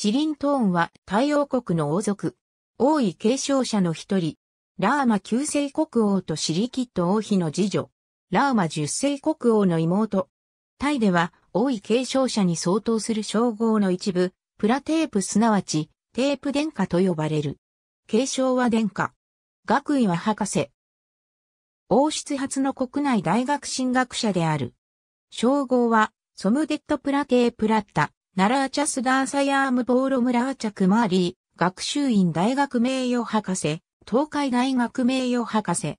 シリントーンは太陽国の王族、王位継承者の一人、ラーマ旧世国王とシリキッド王妃の次女、ラーマ十世国王の妹。タイでは王位継承者に相当する称号の一部、プラテープすなわち、テープ殿下と呼ばれる。継承は殿下。学位は博士。王室初の国内大学進学者である。称号は、ソムデットプラテープラッタ。奈良チャスダーサヤームポーロムラーチャクマーリー、学習院大学名誉博士、東海大学名誉博士。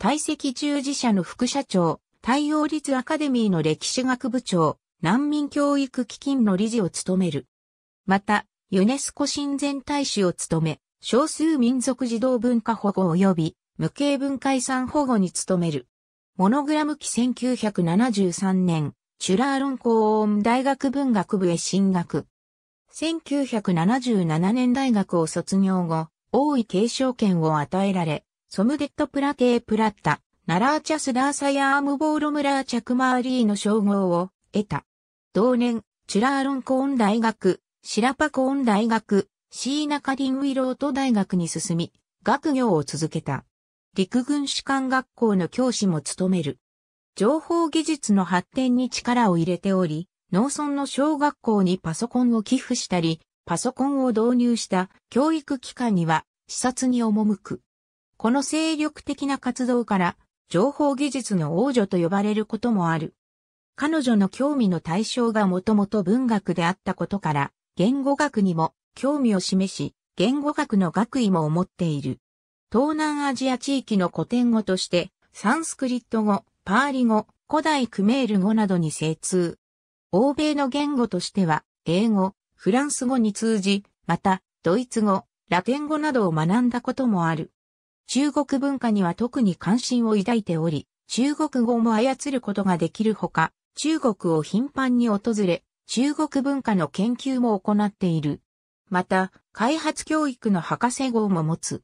退席従事者の副社長、太陽立アカデミーの歴史学部長、難民教育基金の理事を務める。また、ユネスコ親善大使を務め、少数民族児童文化保護及び無形文化遺産保護に努める。モノグラム期1973年、チュラーロンコーン大学文学部へ進学。1977年大学を卒業後、王位継承権を与えられ、ソムデットプラテープラッタ、ナラーチャスダーサヤームボーロムラーチャクマーリーの称号を得た。同年、チュラーロンコーン大学、シラパコーン大学、シーナカディンウィロート大学に進み、学業を続けた。陸軍士官学校の教師も務める。情報技術の発展に力を入れており、農村の小学校にパソコンを寄付したり、パソコンを導入した教育機関には視察に赴く。この精力的な活動から情報技術の王女と呼ばれることもある。彼女の興味の対象がもともと文学であったことから、言語学にも興味を示し、言語学の学位も持っている。東南アジア地域の古典語として、サンスクリット語、パーリ語、古代クメール語などに精通。欧米の言語としては、英語、フランス語に通じ、また、ドイツ語、ラテン語などを学んだこともある。中国文化には特に関心を抱いており、中国語も操ることができるほか、中国を頻繁に訪れ、中国文化の研究も行っている。また、開発教育の博士号も持つ。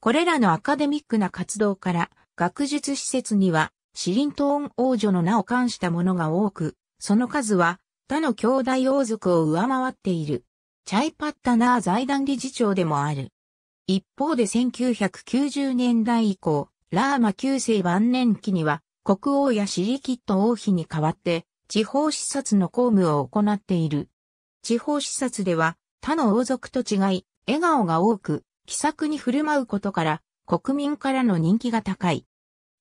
これらのアカデミックな活動から、学術施設にはシリントーン王女の名を冠した者が多く、その数は他の兄弟王族を上回っている。チャイパッタナー財団理事長でもある。一方で1990年代以降、ラーマ9世晩年期には、国王やシリキット王妃に代わって、地方視察の公務を行っている。地方視察では、他の王族と違い、笑顔が多く、気さくに振る舞うことから、国民からの人気が高い。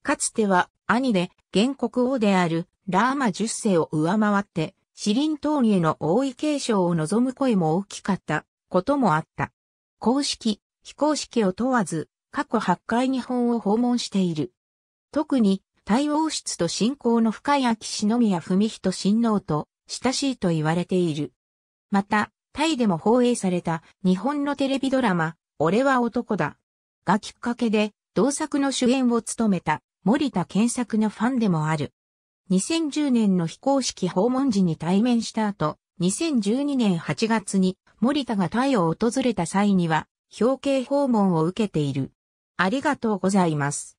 かつては兄で、原国王であるラーマ10世を上回って、シリン峠への王位継承を望む声も大きかったこともあった。公式、非公式を問わず、過去8回日本を訪問している。特に、対応室と信仰の深い秋篠宮文人親王と親しいと言われている。また、タイでも放映された日本のテレビドラマ、俺は男だ。がきっかけで、同作の主演を務めた森田健作のファンでもある。2010年の非公式訪問時に対面した後、2012年8月に森田がタイを訪れた際には、表敬訪問を受けている。ありがとうございます。